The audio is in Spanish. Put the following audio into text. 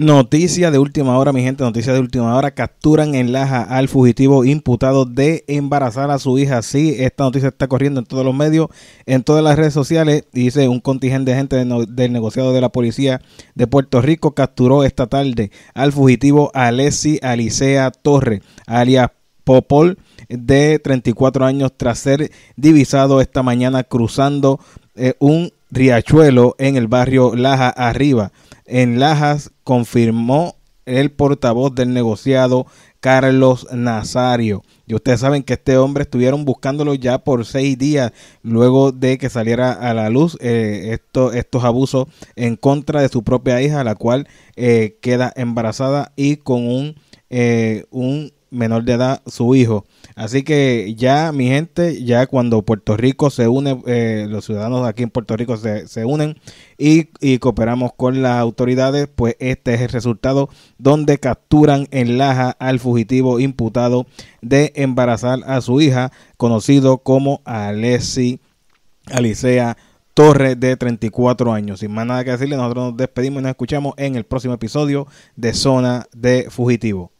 Noticia de última hora, mi gente, noticias de última hora. Capturan en Laja al fugitivo imputado de embarazar a su hija. Sí, esta noticia está corriendo en todos los medios, en todas las redes sociales. dice un contingente de gente del negociado de la policía de Puerto Rico capturó esta tarde al fugitivo Alessi Alicea Torre, alias Popol, de 34 años, tras ser divisado esta mañana cruzando eh, un riachuelo en el barrio Laja Arriba en Lajas, confirmó el portavoz del negociado Carlos Nazario. Y ustedes saben que este hombre estuvieron buscándolo ya por seis días luego de que saliera a la luz eh, estos abusos en contra de su propia hija, la cual eh, queda embarazada y con un, eh, un menor de edad su hijo. Así que ya, mi gente, ya cuando Puerto Rico se une, eh, los ciudadanos aquí en Puerto Rico se, unen y, cooperamos con las autoridades, pues este es el resultado donde capturan en Laja al fugitivo imputado de embarazar a su hija, conocido como Alessi Alicea Torres de 34 años. Sin más nada que decirle, nosotros nos despedimos y nos escuchamos en el próximo episodio de Zona de Fugitivo.